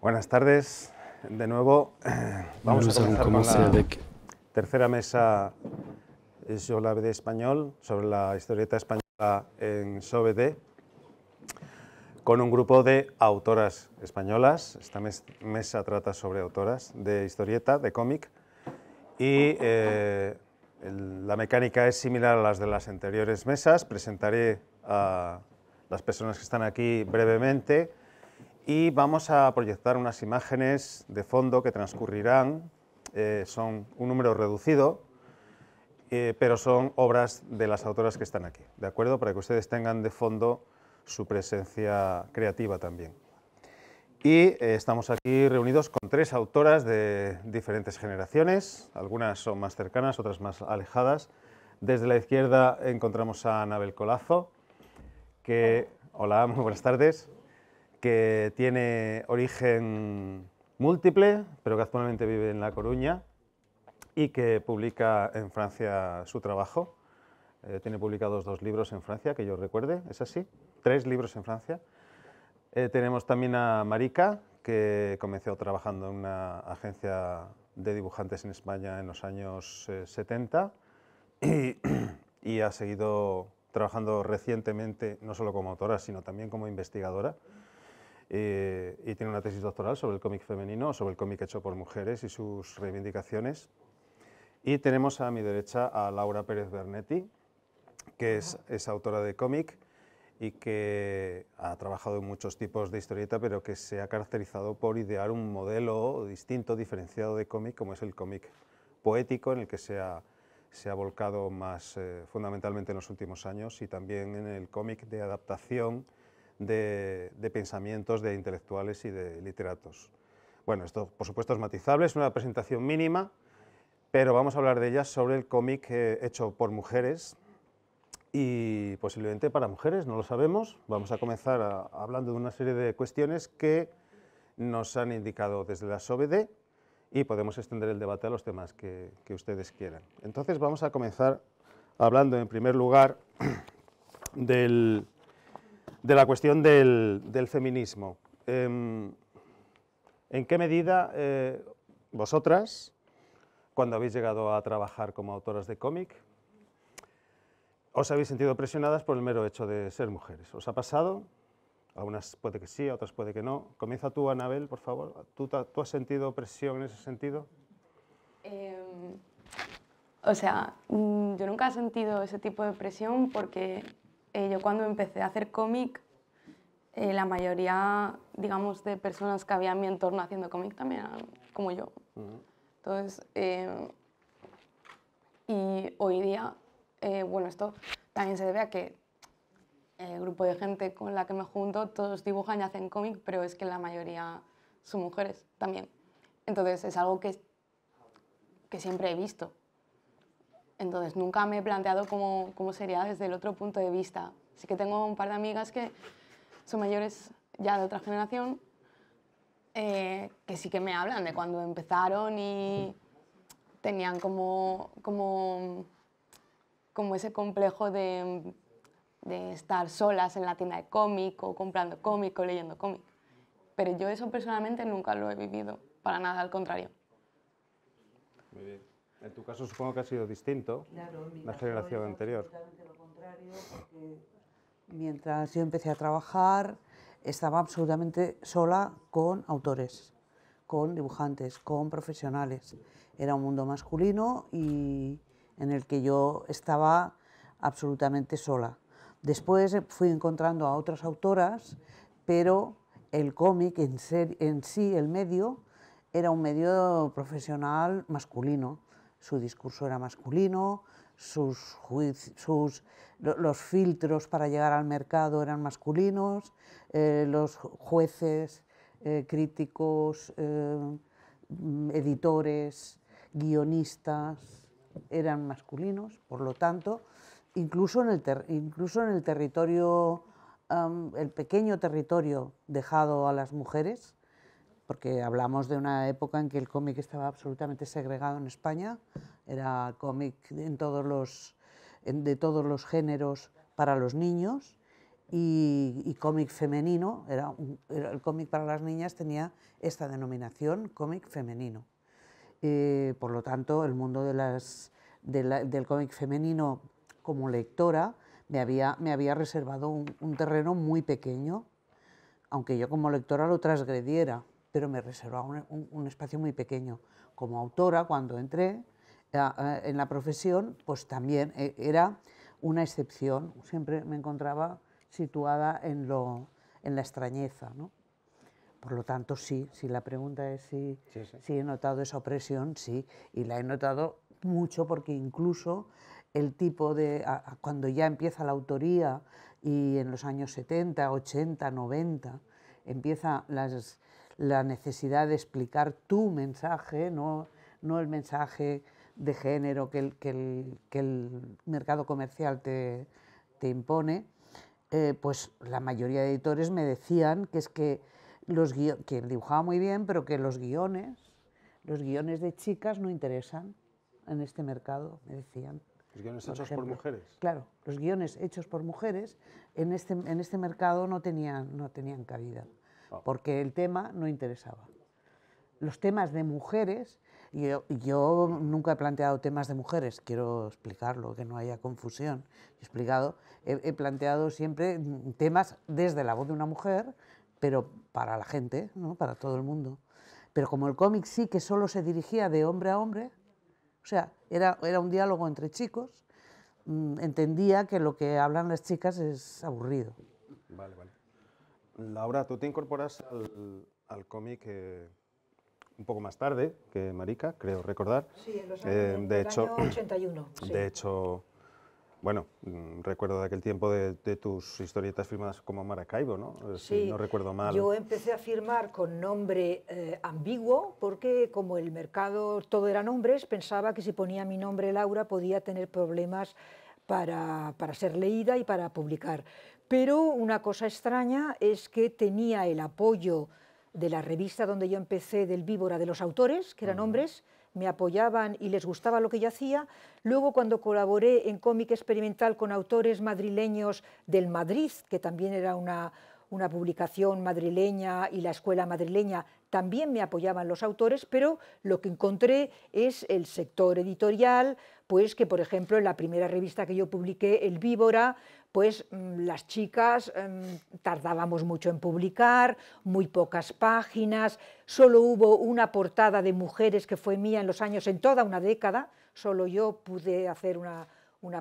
Buenas tardes. De nuevo, vamos a comenzar la tercera mesa Yo la BD español, sobre la historieta española en SOBD, con un grupo de autoras españolas. Esta mesa trata sobre autoras de historieta, de cómic, y eh, la mecánica es similar a las de las anteriores mesas. Presentaré a las personas que están aquí brevemente y vamos a proyectar unas imágenes de fondo que transcurrirán, eh, son un número reducido, eh, pero son obras de las autoras que están aquí, ¿de acuerdo? Para que ustedes tengan de fondo su presencia creativa también. Y eh, estamos aquí reunidos con tres autoras de diferentes generaciones, algunas son más cercanas, otras más alejadas. Desde la izquierda encontramos a Anabel Colazo, que... Hola, muy buenas tardes que tiene origen múltiple, pero que actualmente vive en La Coruña y que publica en Francia su trabajo. Eh, tiene publicados dos libros en Francia, que yo recuerde, es así, tres libros en Francia. Eh, tenemos también a Marika, que comenzó trabajando en una agencia de dibujantes en España en los años 70 eh, y, ha seguido trabajando recientemente, no solo como autora, sino también como investigadora. Eh, y tiene una tesis doctoral sobre el cómic femenino, sobre el cómic hecho por mujeres y sus reivindicaciones. Y tenemos a mi derecha a Laura Pérez Bernetti, que es, autora de cómic y que ha trabajado en muchos tipos de historieta, pero que se ha caracterizado por idear un modelo distinto, diferenciado de cómic, como es el cómic poético, en el que se ha, volcado más eh, fundamentalmente en los últimos años, y también en el cómic de adaptación de, pensamientos de intelectuales y de literatos. Bueno, esto por supuesto es matizable, es una presentación mínima, pero vamos a hablar de ellas sobre el cómic eh, hecho por mujeres y posiblemente para mujeres, no lo sabemos. Vamos a comenzar hablando de una serie de cuestiones que nos han indicado desde la SOBD y podemos extender el debate a los temas que, que ustedes quieran. Entonces vamos a comenzar hablando en primer lugar del, de la cuestión del, feminismo. Em, ¿En qué medida eh, vosotras, cuando habéis llegado a trabajar como autoras de cómic, os habéis sentido presionadas por el mero hecho de ser mujeres? ¿Os ha pasado? A unas puede que sí, a otras puede que no. Comienza tú, Anabel, por favor. ¿Tú, tú has sentido presión en ese sentido? Em, o sea, mm, yo nunca he sentido ese tipo de presión porque eh, yo cuando empecé a hacer cómic, eh, la mayoría, digamos, de personas que había en mi entorno haciendo cómic también eran como yo. Entonces, eh, y hoy día, bueno, esto también se debe a que el grupo de gente con la que me junto, todos dibujan y hacen cómic, pero es que la mayoría son mujeres también. Entonces, es algo que, que siempre he visto. Entonces nunca me he planteado cómo, sería desde el otro punto de vista. Sí que tengo un par de amigas que son mayores ya de otra generación, eh, que sí que me hablan de cuando empezaron y tenían como, como, como ese complejo de, estar solas en la tienda de cómic o comprando cómic o leyendo cómic. Pero yo eso personalmente nunca lo he vivido, para nada, al contrario. Muy bien. En tu caso supongo que ha sido distinto a la generación anterior. lo contrario, porque mientras yo empecé a trabajar estaba absolutamente sola con autores, con dibujantes, con profesionales. Era un mundo masculino y en el que yo estaba absolutamente sola. Después fui encontrando a otras autoras, pero el cómic en sí, el medio, era un medio profesional masculino su discurso era masculino, sus, los filtros para llegar al mercado eran masculinos, eh, los jueces, eh, críticos, eh, mm, editores, guionistas eran masculinos, por lo tanto, incluso en el, incluso en el territorio, el pequeño territorio dejado a las mujeres, porque hablamos de una época en que el cómic estaba absolutamente segregado en España, era cómic en todos de todos los géneros para los niños y, cómic femenino, era, el cómic para las niñas tenía esta denominación, cómic femenino. Eh, por lo tanto, el mundo de las, del cómic femenino como lectora me había, reservado un terreno muy pequeño, aunque yo como lectora lo transgrediera pero me reservaba un, espacio muy pequeño. Como autora, cuando entré eh, eh, en la profesión, pues también eh, era una excepción, siempre me encontraba situada en, lo, en la extrañeza. ¿no? Por lo tanto, sí, si la pregunta es si, si, he notado esa opresión, sí, y la he notado mucho porque incluso el tipo de, cuando ya empieza la autoría y en los años 70, 80, 90, empieza las, la necesidad de explicar tu mensaje, no, no el mensaje de género que el, que el, mercado comercial te, te impone, eh, pues la mayoría de editores me decían que es que los guiones, que dibujaba muy bien, pero que los guiones, los guiones de chicas no interesan en este mercado, me decían. Los guiones hechos por mujeres. Claro, los guiones hechos por mujeres en este, en este mercado no tenían, no tenían cabida porque el tema no interesaba. Los temas de mujeres, yo, yo nunca he planteado temas de mujeres, quiero explicarlo, que no haya confusión. He explicado, he planteado siempre temas desde la voz de una mujer, pero para la gente, ¿no? para todo el mundo. Pero como el cómic sí que solo se dirigía de hombre a hombre, o sea, era, era un diálogo entre chicos, mm, entendía que lo que hablan las chicas es aburrido. Vale, vale. Laura, tú te incorporas al, cómic eh, un poco más tarde que Marica, creo recordar. Sí, en los eh, años de hecho, 81. De hecho, bueno, mm, recuerdo de aquel tiempo de, tus historietas firmadas como Maracaibo, ¿no? Eh, sí, si no recuerdo mal. Yo empecé a firmar con nombre ambiguo porque como el mercado todo era nombres, pensaba que si ponía mi nombre Laura podía tener problemas para ser leída y para publicar. Pero una cosa extraña es que tenía el apoyo de la revista donde yo empecé, del Víbora, de los autores, que eran hombres, me apoyaban y les gustaba lo que yo hacía. Luego, cuando colaboré en cómic experimental con autores madrileños del Madrid, que también era una, una publicación madrileña y la escuela madrileña, también me apoyaban los autores, pero lo que encontré es el sector editorial, pues que, por ejemplo, en la primera revista que yo publiqué, El Víbora, pues mm, las chicas em, tardábamos mucho en publicar, muy pocas páginas, solo hubo una portada de mujeres que fue mía en los años, en toda una década, solo yo pude hacer una,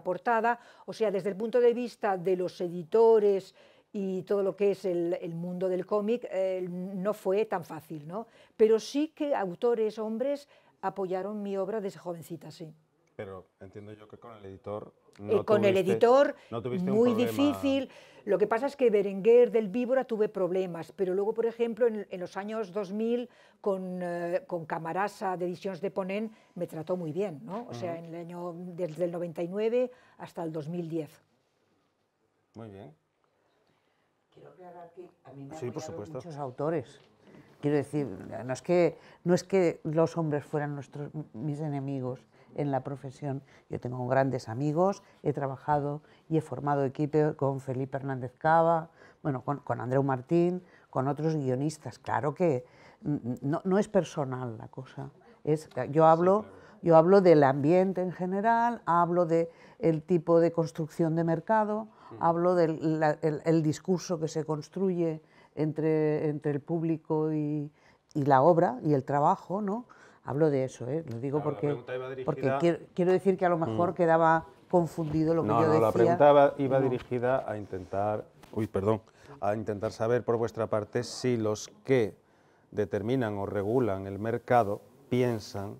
portada, o sea, desde el punto de vista de los editores y todo lo que es el, mundo del cómic, eh, no fue tan fácil, ¿no? Pero sí que autores hombres apoyaron mi obra desde jovencita, sí. Pero entiendo yo que con el editor... Eh, no con el editor, muy difícil. Lo que pasa es que Berenguer del Víbora tuve problemas, pero luego, por ejemplo, en, los años 2000, eh, con, Camarasa de Ediciones de Ponen, me trató muy bien, ¿no? O sea, en el año, desde el 99 hasta el 2010. Muy bien. Quiero aclarar que a mí me sí, por muchos autores. Quiero decir, no es, que, no es que los hombres fueran nuestros, mis enemigos, en la profesión. Yo tengo grandes amigos, he trabajado y he formado equipo con Felipe Hernández Cava, bueno, con, con Andreu Martín, con otros guionistas. Claro que mm, mm, no, es personal la cosa. Es, eh, yo hablo... Yo hablo del ambiente en general, hablo del tipo de construcción de mercado, mm. hablo del discurso que se construye entre, el público y, y, la obra y el trabajo, ¿no? Hablo de eso, ¿eh? lo digo porque, quiero, decir que a lo mm. mejor quedaba confundido lo que yo decía. la pregunta iba, dirigida a intentar, uy, perdón, a intentar saber por vuestra parte si los que determinan o regulan el mercado piensan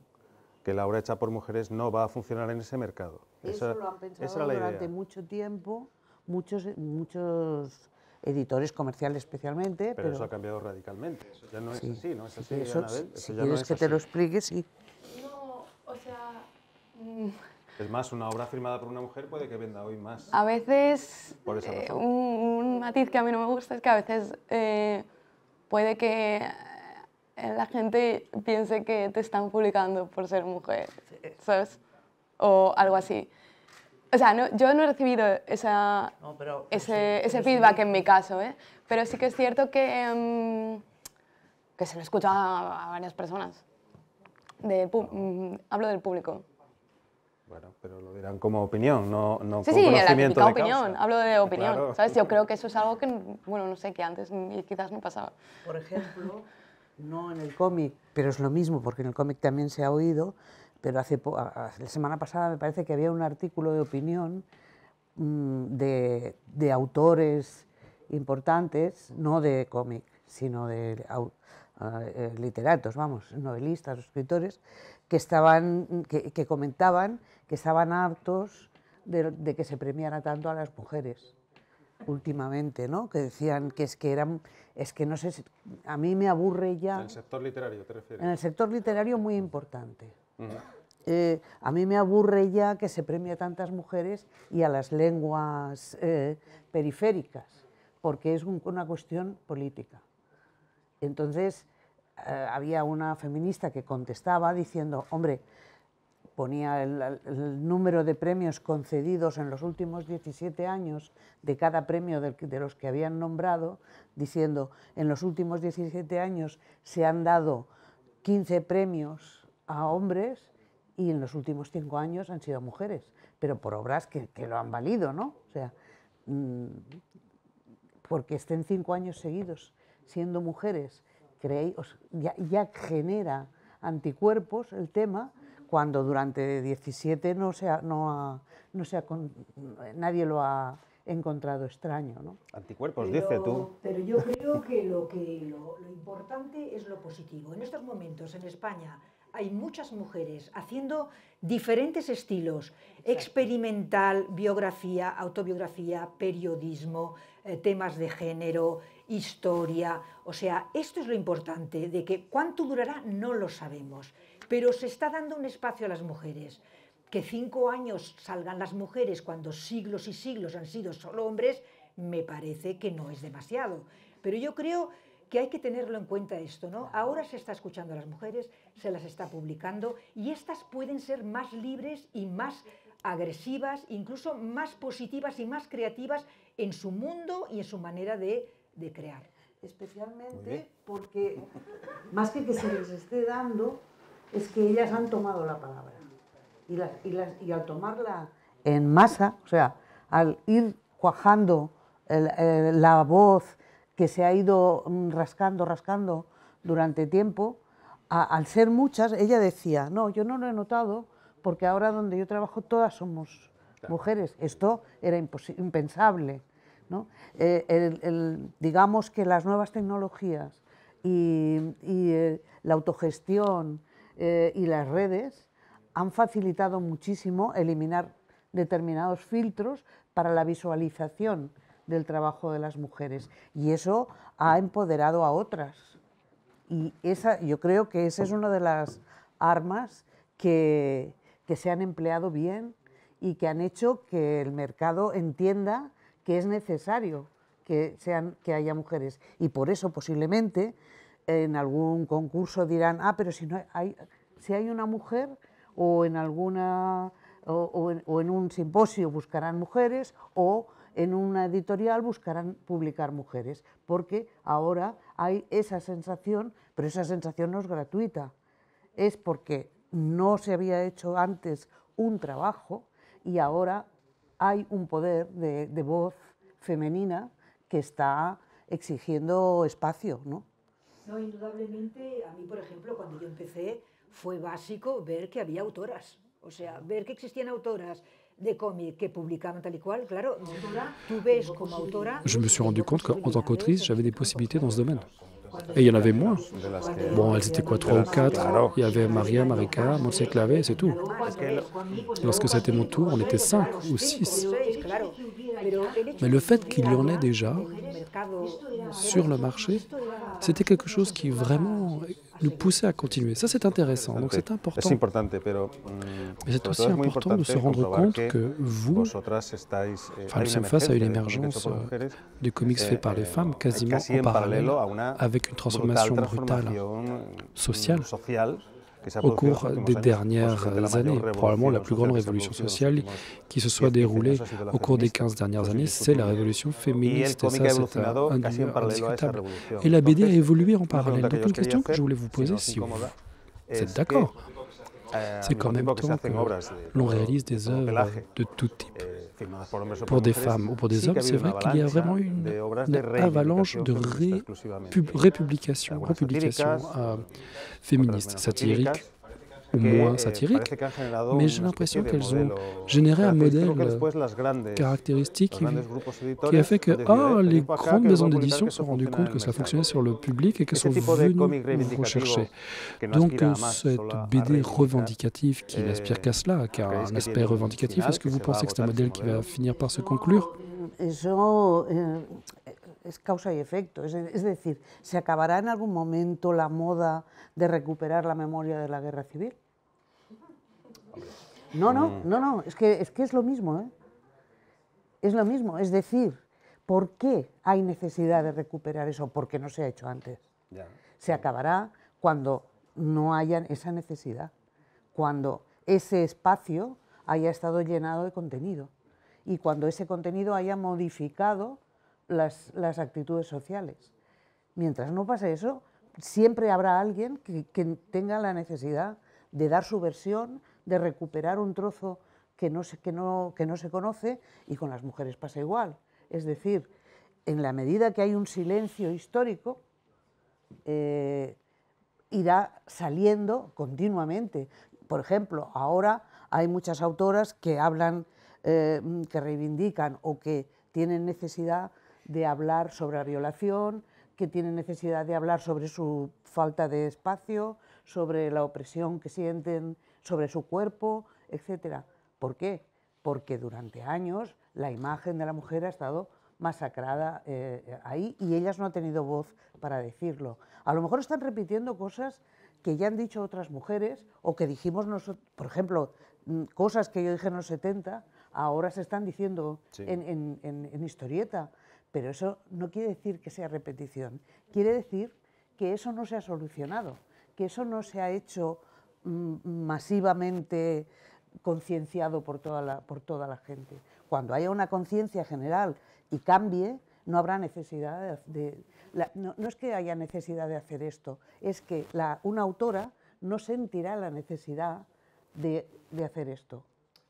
que la obra hecha por mujeres no va a funcionar en ese mercado. Eso lo han pensado durante mucho tiempo muchos, muchos editores comerciales especialmente. Pero, eso ha cambiado radicalmente, eso ya no es así, ¿no es así, eso, Anabel? Eso ya quieres no es que te lo expliques sí. No, o sea... Mm. Es más, una obra firmada por una mujer puede que venda hoy más. A veces, eh, un, matiz que a mí no me gusta es que a veces eh, puede que eh, la gente piense que te están publicando por ser mujer, ¿sabes? O algo así. O sea, no, yo no he recibido pues ese, feedback en mi caso, ¿eh? pero sí que es cierto que, em, que se lo escucha a, a varias personas. Mm, hablo del público. Bueno, pero lo dirán como opinión, no, no sí, como sí, conocimiento de opinión, hablo de opinión, ¿sabes? Yo creo que eso es algo que, bueno, no sé, que antes quizás no pasaba. Por ejemplo, no en el cómic, pero es lo mismo, porque en el cómic también se ha oído pero hace la semana pasada me parece que había un artículo de opinión mm, de, autores importantes, no de cómic, sino de eh, literatos, vamos, novelistas, escritores, que, estaban, que, comentaban que estaban hartos de, que se premiara tanto a las mujeres últimamente, ¿no? Que decían que es que eran, es que no sé, a mí me aburre ya. En el sector literario, te refieres. En el sector literario muy importante. Eh, a mí me aburre ya que se premie a tantas mujeres y a las lenguas eh, periféricas, porque es una cuestión política. Entonces, eh, había una feminista que contestaba diciendo, hombre, ponía el, número de premios concedidos en los últimos 17 años de cada premio de, de, los que habían nombrado, diciendo, en los últimos 17 años se han dado 15 premios a hombres y en los últimos cinco años han sido mujeres, pero por obras que, lo han valido, ¿no? O sea, mm, porque estén cinco años seguidos siendo mujeres, creéis, ya, genera anticuerpos el tema cuando durante 17 no se no, no se nadie lo ha encontrado extraño. ¿no? Anticuerpos, dice tú. Pero yo creo que, lo, que lo, lo importante es lo positivo. En estos momentos en España hay muchas mujeres haciendo diferentes estilos, experimental, biografía, autobiografía, periodismo, eh, temas de género, historia. O sea, esto es lo importante, de que cuánto durará no lo sabemos, pero se está dando un espacio a las mujeres. Que cinco años salgan las mujeres cuando siglos y siglos han sido solo hombres, me parece que no es demasiado. Pero yo creo que hay que tenerlo en cuenta esto, ¿no? Ahora se está escuchando a las mujeres, se las está publicando y estas pueden ser más libres y más agresivas, incluso más positivas y más creativas en su mundo y en su manera de, crear. Especialmente porque, más que que se les esté dando, es que ellas han tomado la palabra. Y, las, y, al tomarla en masa, o sea, al ir cuajando la voz, que se ha ido mm, rascando, rascando durante tiempo, al ser muchas, ella decía, no, yo no lo he notado porque ahora donde yo trabajo todas somos mujeres. Esto era impensable. Eh, digamos que las nuevas tecnologías y, eh, la autogestión eh, y las redes han facilitado muchísimo eliminar determinados filtros para la visualización del trabajo de las mujeres y eso ha empoderado a otras. Y esa, yo creo que esa es una de las armas que, se han empleado bien y que han hecho que el mercado entienda que es necesario que, sean, que haya mujeres. Y por eso posiblemente en algún concurso dirán, ah, pero si, no hay, si hay una mujer o en alguna... O, en, o en un simposio buscarán mujeres o en una editorial buscarán publicar mujeres, porque ahora hay esa sensación, pero esa sensación no es gratuita, es porque no se había hecho antes un trabajo y ahora hay un poder de, voz femenina que está exigiendo espacio, ¿no? No, indudablemente, a mí, por ejemplo, cuando yo empecé, fue básico ver que había autoras, o sea, ver que existían autoras, Je me suis rendu compte qu'en tant qu'autrice, j'avais des possibilités dans ce domaine. Et il y en avait moins. Bon, elles étaient quoi, trois ou quatre Il y avait Maria, Marika, Monsieur Clavé, c'est tout. Lorsque c'était mon tour, on était cinq ou six. Mais le fait qu'il y en ait déjà sur le marché, c'était quelque chose qui vraiment nous poussait à continuer. Ça, c'est intéressant, donc c'est important. Mm, Mais c'est aussi important de se rendre compte que vous, eh, sommes face à une émergence euh, de comics faits eh, par les eh, femmes quasiment en parallèle avec une transformation brutale sociale au cours des dernières années. Probablement la plus grande révolution sociale qui se soit déroulée au cours des 15 dernières années, c'est la révolution féministe. Et ça, c'est indiscutable. Et la BD a évolué en parallèle. Donc une question que je voulais vous poser, si vous êtes d'accord. Euh, c'est qu'en même temps que l'on réalise des œuvres de tout type. Eh, pour des femmes ou pour des hommes, c'est vrai qu'il y a vraiment une, avalanche de ré, républications, euh, féministes, satiriques, moins eh, satiriques, mais j'ai l'impression qu'elles ont généré un modèle caractéristique qui a fait que ah, les grandes maisons d'édition se sont rendues compte que ça fonctionnait sur le public et qu'elles sont venues rechercher. Donc cette BD revendicative qui eh, n'aspire qu'à cela, qui a un aspect revendicatif, est-ce que vous pensez que c'est un modèle qui va finir par se conclure euh, euh, es causa y efecto. Es, decir, ¿se acabará en algún momento la moda de recuperar la memoria de la guerra civil? No, no, mm. no, no, es que es, que es lo mismo. ¿eh? Es lo mismo. Es decir, ¿por qué hay necesidad de recuperar eso? Porque no se ha hecho antes. Se acabará cuando no haya esa necesidad, cuando ese espacio haya estado llenado de contenido y cuando ese contenido haya modificado las, actitudes sociales. Mientras no pase eso, siempre habrá alguien que, tenga la necesidad de dar su versión, de recuperar un trozo que no, se, que, no, se conoce y con las mujeres pasa igual. Es decir, en la medida que hay un silencio histórico, eh, irá saliendo continuamente. Por ejemplo, ahora hay muchas autoras que hablan, eh, que reivindican o que tienen necesidad de hablar sobre la violación, que tienen necesidad de hablar sobre su falta de espacio, sobre la opresión que sienten sobre su cuerpo, etc. ¿Por qué? Porque durante años la imagen de la mujer ha estado masacrada eh, ahí y ellas no han tenido voz para decirlo. A lo mejor están repitiendo cosas que ya han dicho otras mujeres o que dijimos nosotros, por ejemplo, mm, cosas que yo dije en los 70, ahora se están diciendo en historieta pero eso no quiere decir que sea repetición, quiere decir que eso no se ha solucionado, que eso no se ha hecho mm, masivamente concienciado por toda la, por toda la gente. Cuando haya una conciencia general y cambie, no habrá necesidad de... no, es que haya necesidad de hacer esto, es que una autora no sentirá la necesidad de, de hacer esto.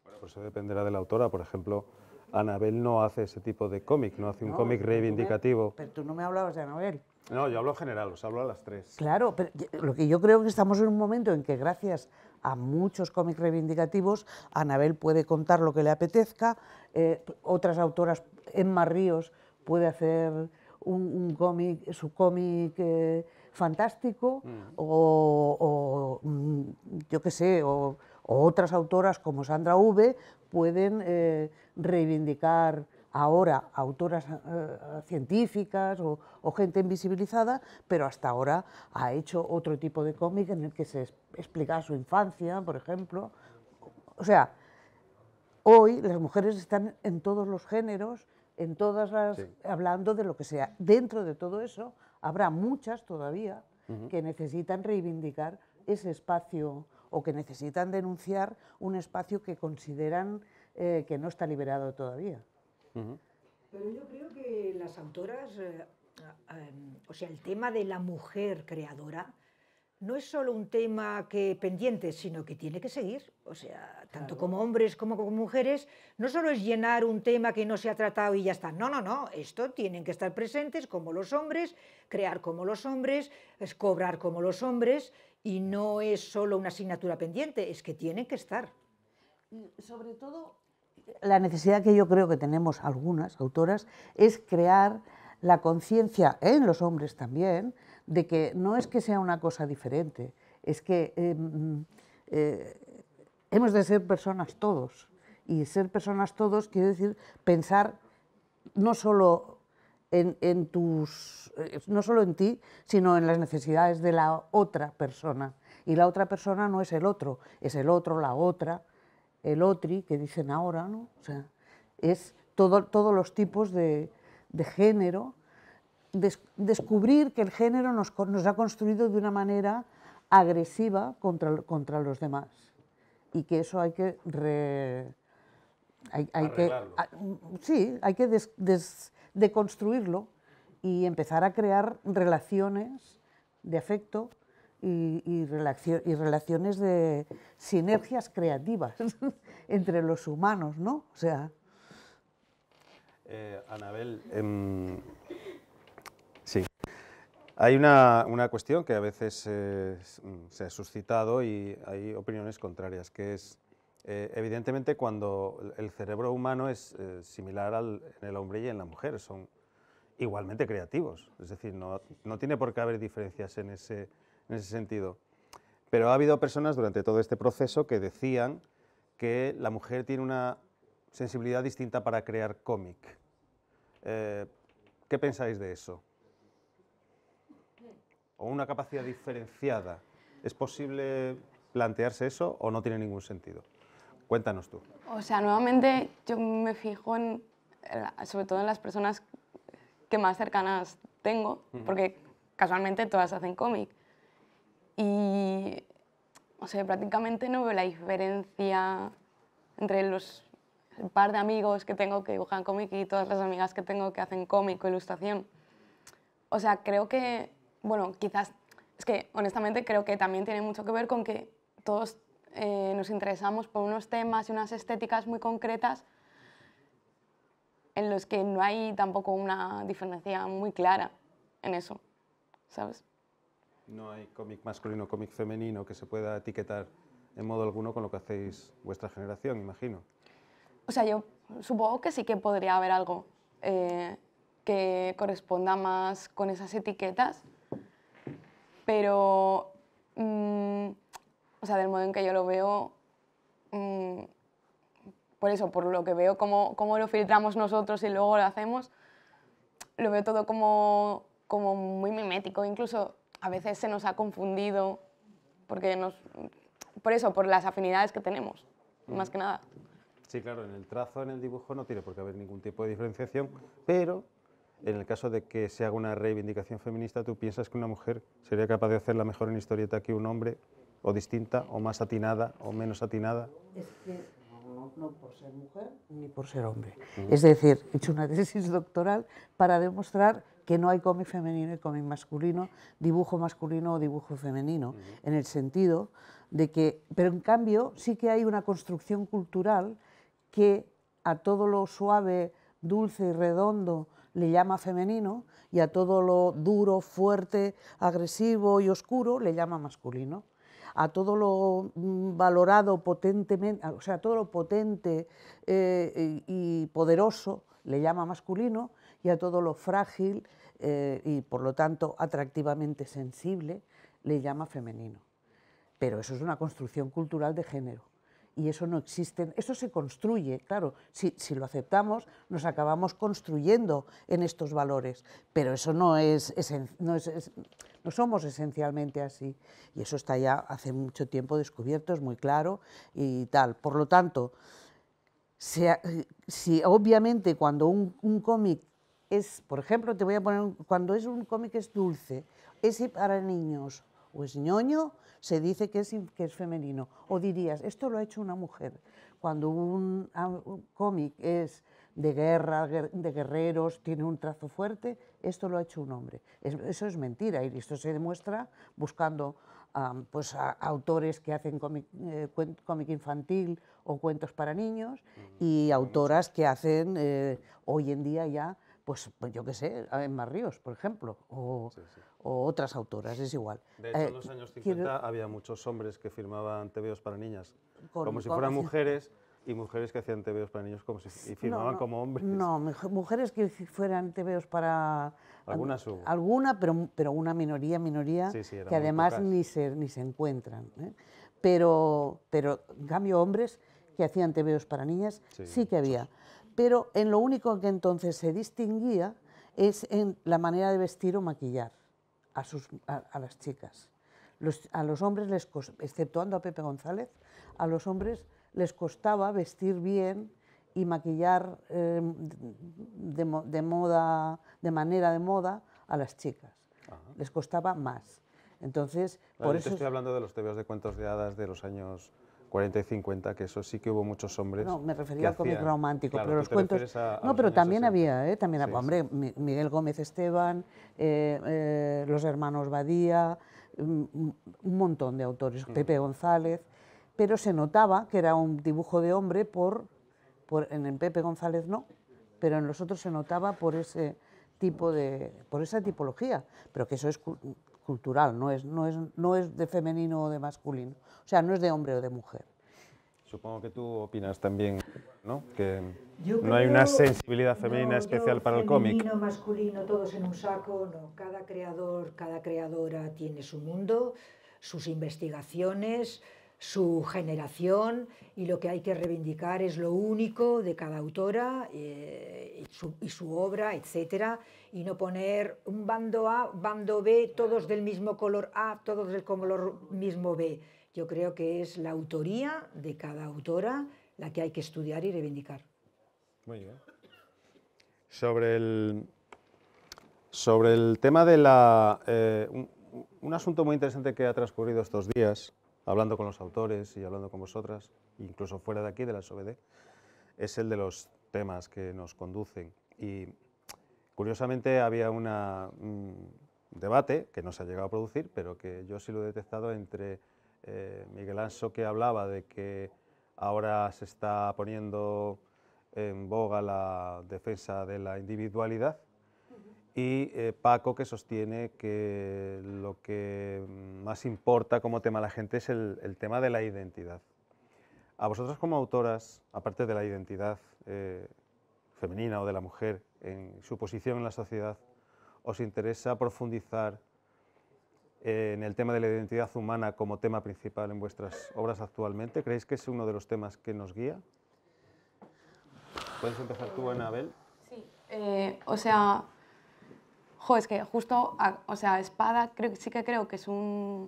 Bueno, pues eso dependerá de la autora. Por ejemplo, Anabel no hace ese tipo de cómic, no hace un cómic reivindicativo. Pero tú no me hablabas de Anabel. No, yo hablo general, os hablo a las tres. Claro, pero lo que yo creo que estamos en un momento en que gracias a muchos cómics reivindicativos, Anabel puede contar lo que le apetezca, eh, otras autoras, Emma Ríos puede hacer un, cómic, su cómic eh, fantástico, mm. o, o, mm, yo qué sé, o otras autoras como Sandra V pueden eh, reivindicar ahora autoras eh, científicas o, gente invisibilizada, pero hasta ahora ha hecho otro tipo de cómic en el que se explica su infancia, por ejemplo. O sea, hoy las mujeres están en todos los géneros, en todas las, hablando de lo que sea. Dentro de todo eso habrá muchas todavía que necesitan reivindicar ese espacio o que necesitan denunciar un espacio que consideran eh, que no está liberado todavía. Pero yo creo que las autoras, eh, o sea, el tema de la mujer creadora, no es solo un tema que pendiente, sino que tiene que seguir. O sea, tanto como hombres como como mujeres, no solo es llenar un tema que no se ha tratado y ya está. No, no, no. Esto tienen que estar presentes como los hombres, crear como los hombres, cobrar como los hombres y no es solo una asignatura pendiente, es que tiene que estar. sobre todo, la necesidad que yo creo que tenemos algunas autoras es crear la conciencia en los hombres también de que no es que sea una cosa diferente, es que em, eh, hemos de ser personas todos. Y ser personas todos quiere decir pensar no solo en, en tus, eh, no solo en ti, sino en las necesidades de la otra persona. Y la otra persona no es el otro, es el otro, la otra, el otri, que dicen ahora, ¿no? O sea, es todo, todos los tipos de, de género. descubrir que el género nos, nos, ha construido de una manera agresiva contra, contra los demás. Y que eso hay que... Re, hay, hay que sí, hay que des, de construirlo y empezar a crear relaciones de afecto y, relaciones de sinergias creativas entre los humanos, ¿no? O sea. Eh, Anabel, em, sí. Hay una, cuestión que a veces mm, se ha suscitado y hay opiniones contrarias, que es eh, evidentemente, cuando el cerebro humano es eh, similar al en el hombre y en la mujer, son igualmente creativos. Es decir, no, tiene por qué haber diferencias en ese, en ese sentido. Pero ha habido personas durante todo este proceso que decían que la mujer tiene una sensibilidad distinta para crear cómic. Eh, ¿Qué pensáis de eso? ¿O una capacidad diferenciada? ¿Es posible plantearse eso o no tiene ningún sentido? Cuéntanos tú. O sea, nuevamente yo me fijo eh, sobre todo en las personas que más cercanas tengo, porque casualmente todas hacen cómic. Y, o sea, prácticamente no veo la diferencia entre los par de amigos que tengo que dibujan cómic y todas las amigas que tengo que hacen cómic o ilustración. O sea, creo que, bueno, quizás, es que honestamente creo que también tiene mucho que ver con que todos eh, nos interesamos por unos temas y unas estéticas muy concretas en los que no hay tampoco una diferencia muy clara en eso, ¿sabes? No hay cómic masculino, cómic femenino que se pueda etiquetar en modo alguno con lo que hacéis vuestra generación, imagino. O sea, yo supongo que sí que podría haber algo eh, que corresponda más con esas etiquetas, pero... Mm, o sea, del modo en que yo lo veo, mm, por eso, por lo que veo, cómo, cómo, lo filtramos nosotros y luego lo hacemos, lo veo todo como, como muy mimético. Incluso a veces se nos ha confundido, porque nos, por eso, por las afinidades que tenemos, mm. más que nada. Sí, claro, en el trazo, en el dibujo no tiene por qué haber ningún tipo de diferenciación, pero en el caso de que se haga una reivindicación feminista, ¿tú piensas que una mujer sería capaz de hacerla mejor en historieta que un hombre? o distinta, o más atinada, o menos atinada? Es que no, por ser mujer ni por ser hombre. Es decir, he hecho una tesis doctoral para demostrar que no hay cómic femenino y cómic masculino, dibujo masculino o dibujo femenino, en el sentido de que, pero en cambio sí que hay una construcción cultural que a todo lo suave, dulce y redondo le llama femenino y a todo lo duro, fuerte, agresivo y oscuro le llama masculino a todo lo mm, valorado potentemente, o sea, todo lo potente eh, y poderoso le llama masculino y a todo lo frágil eh, y por lo tanto atractivamente sensible le llama femenino. Pero eso es una construcción cultural de género y eso no existe, eso se construye, claro, si, si, lo aceptamos nos acabamos construyendo en estos valores, pero eso no es, no, es, no somos esencialmente así y eso está ya hace mucho tiempo descubierto, es muy claro y tal. Por lo tanto, si, obviamente cuando un, cómic es, por ejemplo, te voy a poner, cuando es un cómic es dulce, es para niños o es ñoño, se dice que es, que es femenino. O dirías, esto lo ha hecho una mujer. Cuando un, cómic es de guerra, de guerreros, tiene un trazo fuerte, esto lo ha hecho un hombre. eso es mentira y esto se demuestra buscando pues autores que hacen eh, cómic, infantil o cuentos para niños mm, y autoras que hacen eh, hoy en día ya pues, pues, yo qué sé, en Ríos, por ejemplo, o, otras autoras, es igual. De en eh, los años 50 había muchos hombres que firmaban tebeos para niñas, como si fueran mujeres, y mujeres que hacían tebeos para niños como si, y firmaban como hombres. No, mujeres que fueran tebeos para... Algunas hubo. Alguna, pero, pero una minoría, minoría, que además ni se, ni se encuentran. ¿eh? Pero, pero, en cambio, hombres que hacían tebeos para niñas sí que había pero en lo único que entonces se distinguía es en la manera de vestir o maquillar a, a, las chicas. a los hombres, les exceptuando a Pepe González, a los hombres les costaba vestir bien y maquillar em, de, moda, de manera de moda a las chicas. Les costaba más. Entonces, por eso estoy hablando de los tebeos de cuentos de hadas de los años 40 y 50, que eso sí que hubo muchos hombres. No, me refería al cómic romántico, pero los cuentos. no, pero también había, ¿eh? también, había, hombre, Miguel Gómez Esteban, eh, eh, los hermanos Badía, mm, un montón de autores, mm. Pepe González, pero se notaba que era un dibujo de hombre por, en Pepe González no, pero en los otros se notaba por ese tipo de por esa tipología, pero que eso es cultural, no es, no, no es de femenino o de masculino, o sea, no es de hombre o de mujer. Supongo que tú opinas también, ¿no? Que no hay una sensibilidad femenina especial para el cómic. Femenino, masculino, todos en un saco, no. Cada creador, cada creadora tiene su mundo, sus investigaciones, su generación y lo que hay que reivindicar es lo único de cada autora eh, y, su, obra, etc. Y no poner un bando A, bando B, todos del mismo color A, todos del color mismo B. Yo creo que es la autoría de cada autora la que hay que estudiar y reivindicar. Muy bien. Sobre el, sobre el tema de la... Eh, un asunto muy interesante que ha transcurrido estos días hablando con los autores y hablando con vosotras, incluso fuera de aquí, de la SOBD, es el de los temas que nos conducen. Y curiosamente había un mm, debate que no se ha llegado a producir, pero que yo sí lo he detectado entre eh, Miguel Anso, que hablaba de que ahora se está poniendo en boga la defensa de la individualidad y eh, Paco que sostiene que lo que más importa como tema a la gente es el, tema de la identidad. A vosotras como autoras, aparte de la identidad eh, femenina o de la mujer en su posición en la sociedad, ¿os interesa profundizar en el tema de la identidad humana como tema principal en vuestras obras actualmente? ¿Creéis que es uno de los temas que nos guía? ¿Puedes empezar tú, Anabel? Sí, eh, o sea, es que justo, o sea, Espada sí que creo que es una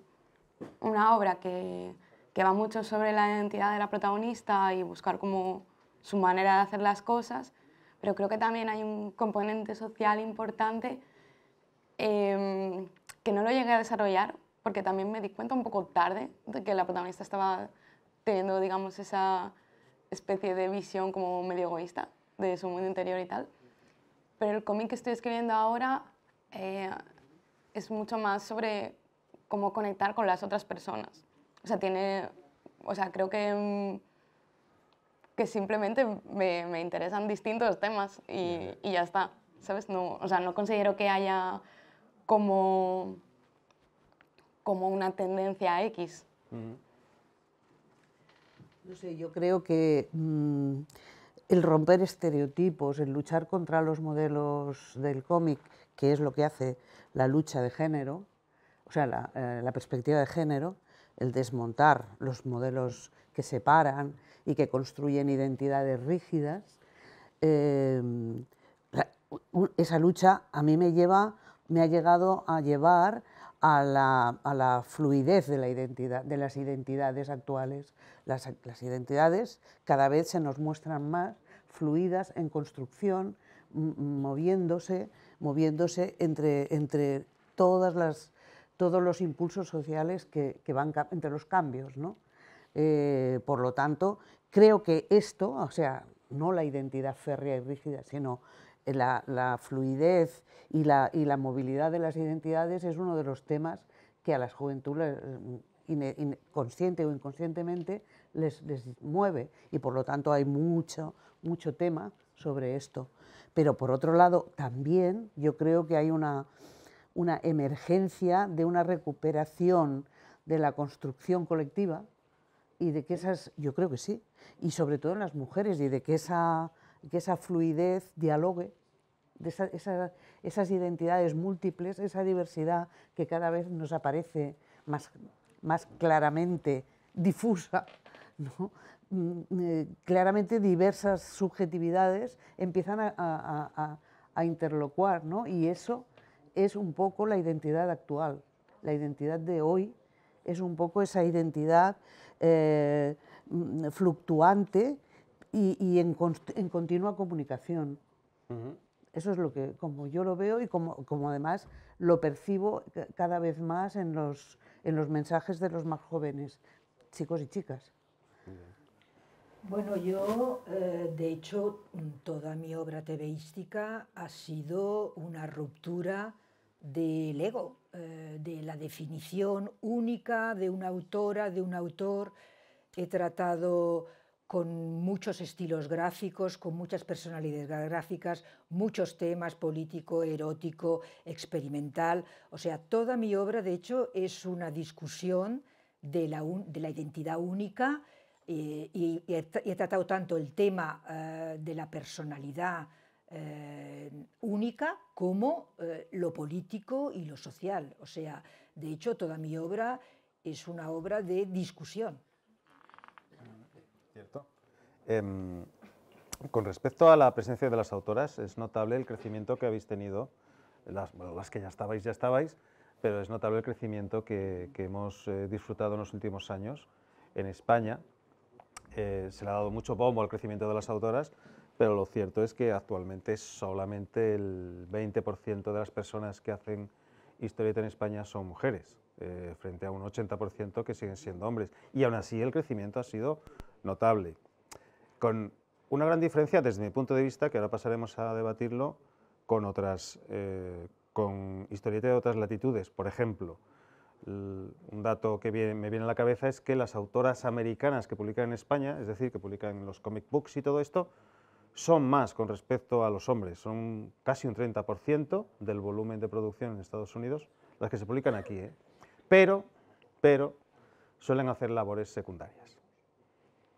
obra que, va mucho sobre la identidad de la protagonista y buscar como su manera de hacer las cosas, pero creo que también hay un componente social importante em, que no lo llegué a desarrollar porque también me di cuenta un poco tarde de que la protagonista estaba teniendo, digamos, esa especie de visión como medio egoísta de su mundo interior y tal. Pero el cómic que estoy escribiendo ahora eh, es mucho más sobre cómo conectar con las otras personas. O sea, tiene, o sea, creo que, mm, que simplemente me, interesan distintos temas y, ya está, ¿sabes? No, o sea, no considero que haya como, como una tendencia X. No sé, yo creo que mm, el romper estereotipos, el luchar contra los modelos del cómic, que es lo que hace la lucha de género, o sea, eh, la, perspectiva de género, el desmontar los modelos que separan y que construyen identidades rígidas. Em, esa lucha a mí me lleva, me ha llegado a llevar a la, fluidez de, las identidades actuales. las identidades cada vez se nos muestran más fluidas en construcción, moviéndose, moviéndose entre, entre todas todos los impulsos sociales que, van entre los cambios. Eh, por lo tanto, creo que esto, o sea, no la identidad férrea y rígida, sino la, fluidez y la, movilidad de las identidades es uno de los temas que a las juventudes, mm, consciente o inconscientemente, les, les mueve. Y por lo tanto hay mucho, mucho tema sobre esto. Pero por otro lado, también yo creo que hay una, emergencia de una recuperación de la construcción colectiva y de que esas, yo creo que sí, y sobre todo en las mujeres, y de que esa, esa fluidez dialogue, de esas identidades múltiples, esa diversidad que cada vez nos aparece más, más claramente difusa, ¿no? Mm, eh, claramente diversas subjetividades empiezan a, interlocuar, ¿no? Y eso es un poco la identidad actual. La identidad de hoy es un poco esa identidad eh, mm, fluctuante y, en, continua comunicación. Eso es lo que, como yo lo veo y como, además lo percibo cada vez más en los mensajes de los más jóvenes, chicos y chicas. Bueno, yo, eh, de hecho, mm, toda mi obra tebeística ha sido una ruptura del ego, eh, de la definición única de una autora, de un autor. He tratado con muchos estilos gráficos, con muchas personalidades gráficas, muchos temas político, erótico, experimental. O sea, toda mi obra, de hecho, es una discusión de la, de la identidad única eh, y, he, tratado tanto el tema eh, de la personalidad eh, única como lo político y lo social. O sea, de hecho, toda mi obra es una obra de discusión. Em, con respecto a la presencia de las autoras, es notable el crecimiento que habéis tenido, las, las que ya estabais, ya estabais, pero es notable el crecimiento que hemos disfrutado en los últimos años en España, eh, se le ha dado mucho bombo al crecimiento de las autoras, pero lo cierto es que actualmente solamente el 20% de las personas que hacen historieta en España son mujeres, eh, frente a un 80% que siguen siendo hombres. Y aún así el crecimiento ha sido notable. Con una gran diferencia desde mi punto de vista, que ahora pasaremos a debatirlo, con otras, eh, con historieta de otras latitudes. Por ejemplo, un dato que me viene a la cabeza es que las autoras americanas que publican en España, es decir, que publican los comic books y todo esto, son más con respecto a los hombres, son casi un 30% del volumen de producción en Estados Unidos, las que se publican aquí, ¿eh? pero, pero suelen hacer labores secundarias,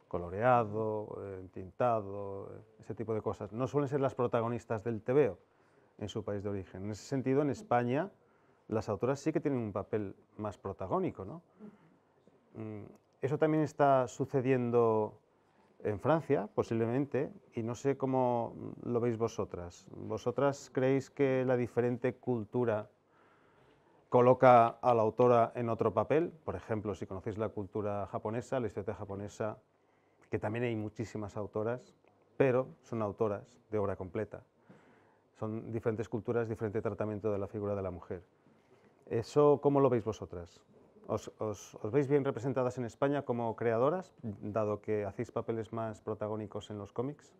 coloreado, eh, tintado, eh, ese tipo de cosas. No suelen ser las protagonistas del TVO en su país de origen. En ese sentido, en España las autoras sí que tienen un papel más protagónico. ¿no? Mm, eso también está sucediendo en Francia, posiblemente, y no sé cómo lo veis vosotras. ¿Vosotras creéis que la diferente cultura coloca a la autora en otro papel? Por ejemplo, si conocéis la cultura japonesa, la historia japonesa, que también hay muchísimas autoras, pero son autoras de obra completa. Son diferentes culturas, diferente tratamiento de la figura de la mujer. ¿Eso cómo lo veis vosotras? ¿Os, veis bien representadas en España como creadoras, dado que hacéis papeles más protagónicos en los cómics,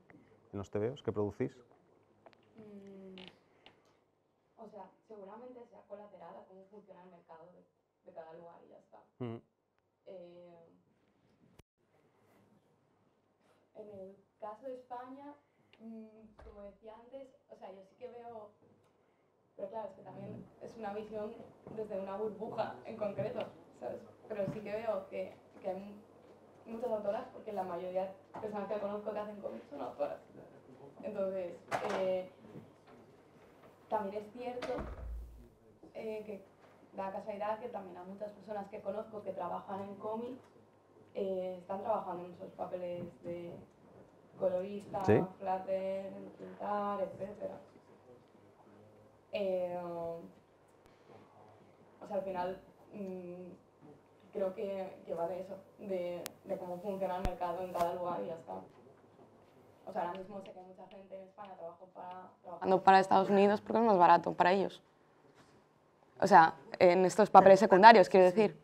en los tebeos que producís? Mm, o sea, seguramente sea colateral a cómo funciona el mercado de, cada lugar y ya está. Mm. Eh, en el caso de España, mm, como decía antes, o sea, yo sí que veo pero claro, es que también es una visión desde una burbuja en concreto, ¿sabes? Pero sí que veo que, hay muchas autoras, porque la mayoría de personas que conozco que hacen cómics son autoras. Entonces, eh, también es cierto eh, que da casualidad que también a muchas personas que conozco que trabajan en cómics eh, están trabajando en esos papeles de colorista, ¿Sí? pintar, etcétera. Eh, o sea, al final mm, creo que, va de eso, de, cómo funciona el mercado en cada lugar y ya está. O sea, ahora mismo sé que mucha gente en España trabaja para, trabajando para Estados Unidos porque es más barato para ellos. O sea, en estos papeles secundarios, quiero decir.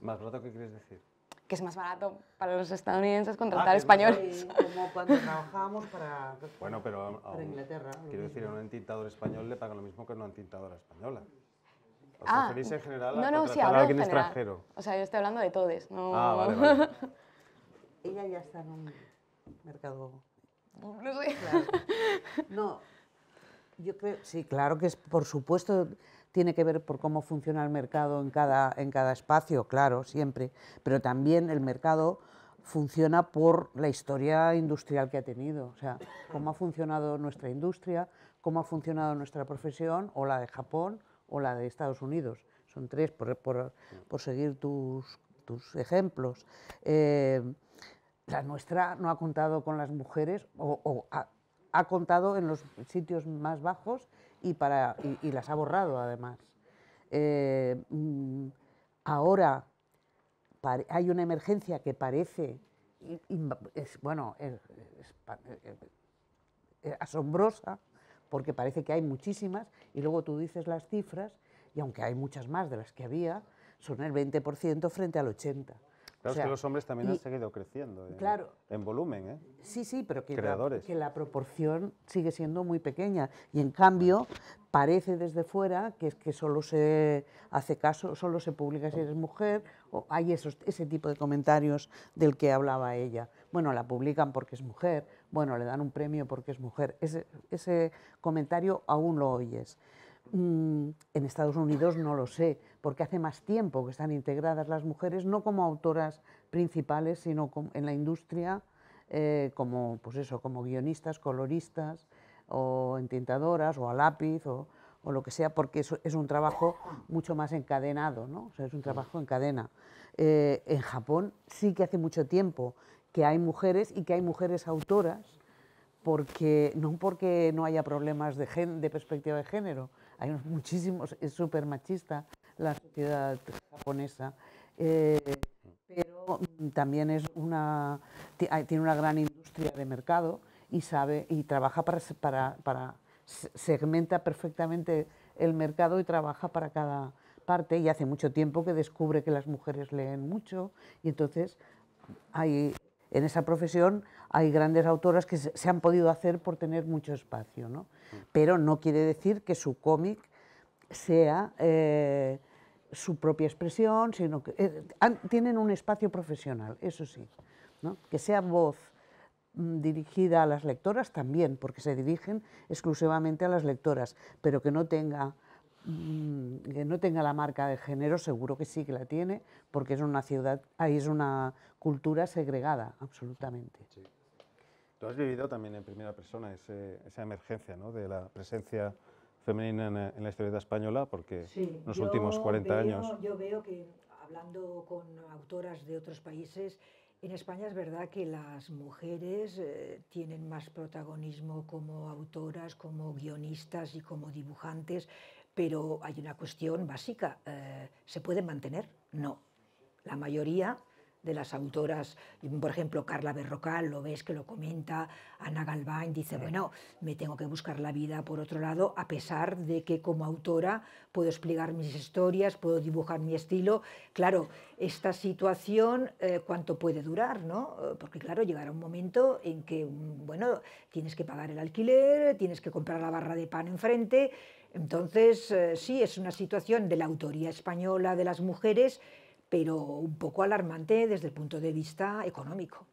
¿Más barato qué quieres decir? que es más barato para los estadounidenses contratar ah, españoles. Sí, como cuando trabajábamos para, bueno, pero a, Inglaterra. Quiero decir, a un entintador español le pagan lo mismo que a una entintadora española. ¿Os ah, en general a no, no, sí, a alguien extranjero? O sea, yo estoy hablando de todes. No... Ah, vale, Ella ya está en un mercado... No, yo creo... Sí, claro que es, por supuesto tiene que ver por cómo funciona el mercado en cada, en cada espacio, claro, siempre, pero también el mercado funciona por la historia industrial que ha tenido, o sea, cómo ha funcionado nuestra industria, cómo ha funcionado nuestra profesión, o la de Japón, o la de Estados Unidos. Son tres, por, seguir tus, ejemplos. Eh, la nuestra no ha contado con las mujeres, o, ha contado en los sitios más bajos y, para, y, las ha borrado además. Eh, mm, ahora hay una emergencia que parece, bueno, eh, eh, asombrosa, porque parece que hay muchísimas, y luego tú dices las cifras, y aunque hay muchas más de las que había, son el 20% frente al 80%. Claro, es que los hombres también han seguido creciendo en, claro, en volumen. ¿eh? Sí, sí, pero que la, proporción sigue siendo muy pequeña. Y en cambio, parece desde fuera que es que solo se hace caso, solo se publica si eres mujer, hay ese tipo de comentarios del que hablaba ella. Bueno, la publican porque es mujer, bueno, le dan un premio porque es mujer. Ese, comentario aún lo oyes. Mm, en Estados Unidos no lo sé porque hace más tiempo que están integradas las mujeres, no como autoras principales, sino en la industria eh, como, pues eso, como guionistas, coloristas, o entintadoras, o a lápiz, o, lo que sea, porque eso es un trabajo mucho más encadenado, ¿no? es un trabajo en cadena. Eh, en Japón sí que hace mucho tiempo que hay mujeres y que hay mujeres autoras, porque no porque no haya problemas de, de perspectiva de género, hay muchísimos, es súper machista, la sociedad japonesa, eh, pero también es una, tiene una gran industria de mercado y sabe y trabaja para, para, segmenta perfectamente el mercado y trabaja para cada parte y hace mucho tiempo que descubre que las mujeres leen mucho y entonces hay en esa profesión hay grandes autoras que se han podido hacer por tener mucho espacio, ¿no? Mm. Pero no quiere decir que su cómic sea eh, su propia expresión, sino que eh, tienen un espacio profesional, eso sí, que sea voz mm, dirigida a las lectoras también, porque se dirigen exclusivamente a las lectoras, pero que no tenga mm, que no tenga la marca de género, seguro que sí que la tiene, porque es una ciudad, ahí es una cultura segregada, absolutamente. Tú has vivido también en primera persona esa emergencia de la presencia femenina en, la historia española, porque en los últimos 40 años... Yo veo que, hablando con autoras de otros países, en España es verdad que las mujeres eh, tienen más protagonismo como autoras, como guionistas y como dibujantes, pero hay una cuestión básica, eh, ¿se pueden mantener? No. La mayoría de las autoras, por ejemplo, Carla Berrocal, lo ves que lo comenta, Ana Galván dice, bueno, me tengo que buscar la vida por otro lado, a pesar de que como autora puedo explicar mis historias, puedo dibujar mi estilo. Claro, esta situación, eh, ¿cuánto puede durar? ¿no? Eh, porque claro, llegará un momento en que, mm, bueno, tienes que pagar el alquiler, tienes que comprar la barra de pan enfrente. Entonces, eh, sí, es una situación de la autoría española de las mujeres pero un poco alarmante desde el punto de vista económico.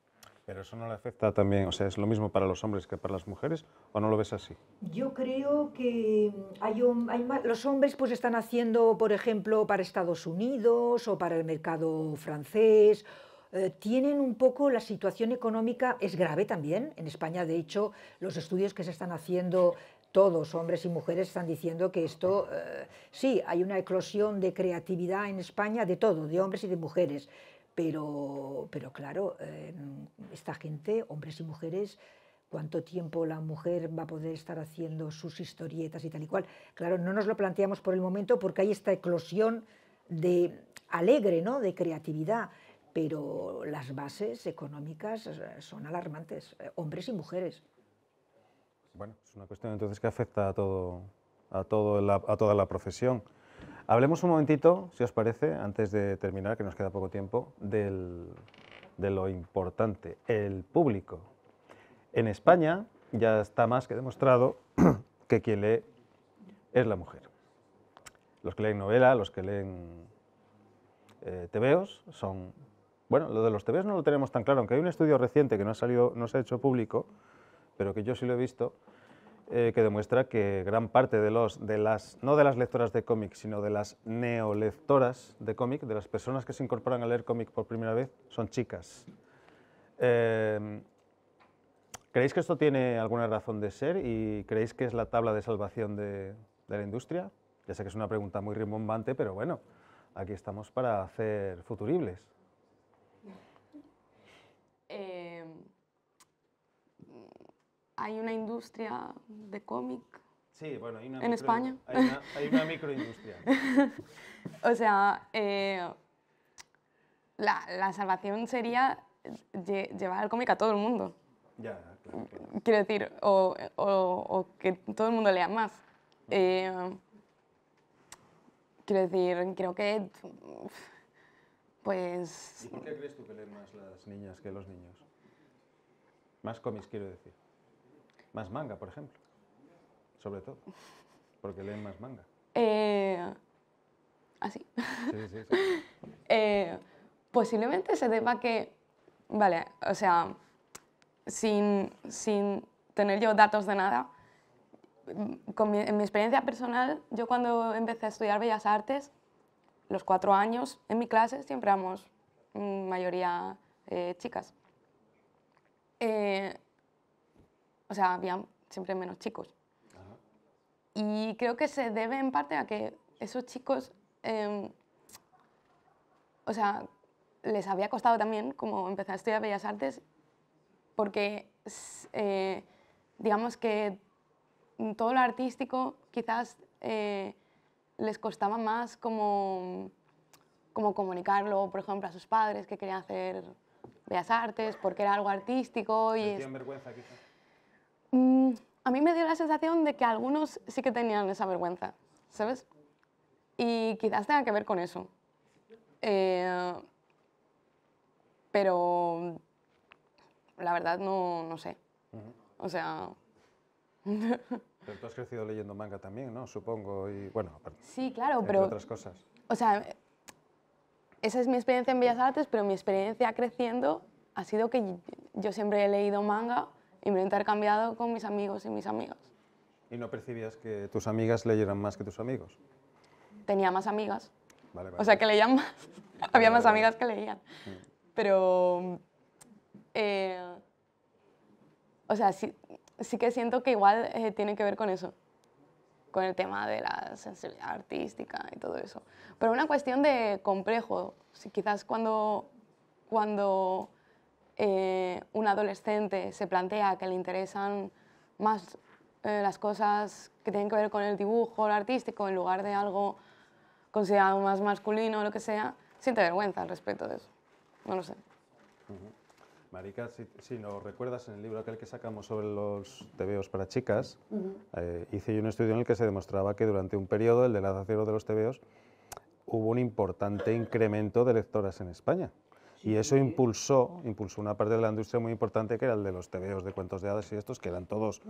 Pero eso no le afecta también, o sea, es lo mismo para los hombres que para las mujeres, ¿o no lo ves así? Yo creo que hay, un, hay los hombres pues están haciendo, por ejemplo, para Estados Unidos o para el mercado francés, eh, tienen un poco la situación económica, es grave también, en España de hecho los estudios que se están haciendo todos, hombres y mujeres, están diciendo que esto, eh, sí, hay una eclosión de creatividad en España, de todo, de hombres y de mujeres, pero, pero claro, eh, esta gente, hombres y mujeres, cuánto tiempo la mujer va a poder estar haciendo sus historietas y tal y cual. Claro, no nos lo planteamos por el momento porque hay esta eclosión de alegre, ¿no? de creatividad, pero las bases económicas eh, son alarmantes, hombres y mujeres. Bueno, es una cuestión entonces que afecta a, todo, a, toda la profesión. Hablemos un momentito, si os parece, antes de terminar, que nos queda poco tiempo, de lo importante, el público. En España ya está más que demostrado que quien lee es la mujer. Los que leen novela, los que leen eh, tebeos, son... Bueno, lo de los tebeos no lo tenemos tan claro, aunque hay un estudio reciente que no, ha salido, no se ha hecho público, pero que yo sí lo he visto, eh, que demuestra que gran parte de, de las, no de las lectoras de cómics sino de las neolectoras de cómic, de las personas que se incorporan a leer cómic por primera vez, son chicas. Em, ¿Creéis que esto tiene alguna razón de ser y creéis que es la tabla de salvación de, de la industria? Ya sé que es una pregunta muy rimbombante, pero bueno, aquí estamos para hacer futuribles. hay una industria de cómic. Sí, bueno, hay una en España. Hay una, microindustria. o sea, eh, la, la, salvación sería llevar el cómic a todo el mundo. Ya, claro, Quiero decir, o, o, que todo el mundo lea más. Eh, quiero decir, creo que... Pues... ¿Y por qué crees tú que leen más las niñas que los niños? Más cómics, quiero decir. Más manga, por ejemplo. Sobre todo. Porque leen más manga. Eh, así. Ah, sí, sí, sí. Eh, posiblemente se deba que, vale, o sea, sin, sin tener yo datos de nada, en mi experiencia personal, yo cuando empecé a estudiar Bellas Artes, los cuatro años, en mi clase siempre éramos mm, mayoría eh, chicas. Eh, o sea, había siempre menos chicos. Y creo que se debe en parte a que esos chicos, em, o sea, les había costado también como empezar a estudiar Bellas Artes porque, eh, digamos que todo lo artístico quizás eh, les costaba más como, como comunicarlo, por ejemplo, a sus padres que querían hacer bellas artes porque era algo artístico. y es... vergüenza quizás. Mm, a mí me dio la sensación de que algunos sí que tenían esa vergüenza, ¿sabes? Y quizás tenga que ver con eso. Eh, pero la verdad no, no sé. O sea... pero tú has crecido leyendo manga también, ¿no? Supongo. Y, bueno, sí, claro, pero... otras cosas. O sea, esa es mi experiencia en Bellas Artes, pero mi experiencia creciendo ha sido que yo siempre he leído manga y me he intercambiado con mis amigos y mis amigas. ¿Y no percibías que tus amigas leyeran más que tus amigos? Tenía más amigas. O sea, que leían más. Había más amigas que leían. Pero... Eh, o sea, sí, sí, que siento que igual eh, tiene que ver con eso, con el tema de la sensibilidad artística y todo eso. Pero una cuestión de complejo, si quizás cuando, cuando eh, un adolescente se plantea que le interesan más eh, las cosas que tienen que ver con el dibujo, lo artístico, en lugar de algo considerado más masculino o lo que sea, siente vergüenza al respecto de eso. No lo sé. si, si, nos recuerdas en el libro aquel que sacamos sobre los tebeos para chicas, eh, hice yo un estudio en el que se demostraba que durante un periodo, el de la acero de los tebeos, hubo un importante incremento de lectoras en España. Y eso impulsó, impulsó una parte de la industria muy importante que era el de los tebeos de cuentos de hadas y estos, que eran todos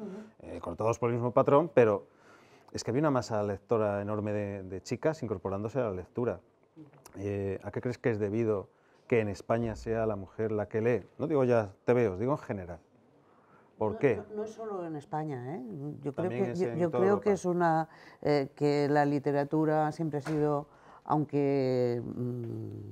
eh, cortados por el mismo patrón, pero es que había una masa lectora enorme de, chicas incorporándose a la lectura. Eh, ¿A qué crees que es debido que en España sea la mujer la que lee? No digo ya tebeos, digo en general. ¿Por qué? No, es solo en España, ¿eh? Yo creo que, yo, creo que es una que la literatura siempre ha sido, aunque mm,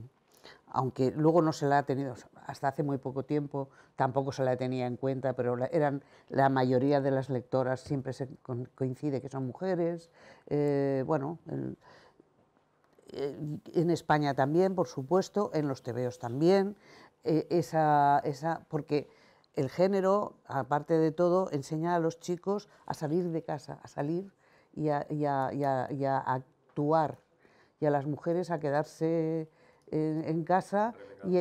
aunque luego no se la ha tenido, hasta hace muy poco tiempo tampoco se la tenía en cuenta, pero la, eran la mayoría de las lectoras, siempre se coincide que son mujeres, eh, bueno, eh, en, España también, por supuesto, en los tebeos también, eh, esa, esa, porque el género, aparte de todo, enseña a los chicos a salir de casa, a salir y a, y a actuar, y a las mujeres a quedarse en, casa y,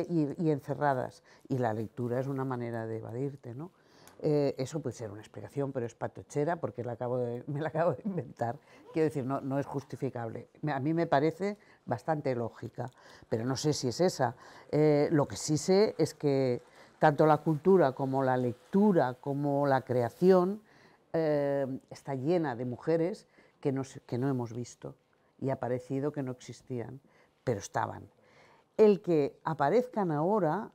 encerradas. Y la lectura es una manera de evadirte, ¿no? Eh, eso puede ser una explicación, pero es patochera porque me la acabo de inventar. Quiero decir, no, no es justificable. A mí me parece bastante lógica, pero no sé si es esa. Eh, lo que sí sé es que tanto la cultura como la lectura como la creación eh, está llena de mujeres que, que no hemos visto y ha parecido que no existían, pero estaban el que aparezcan ahora,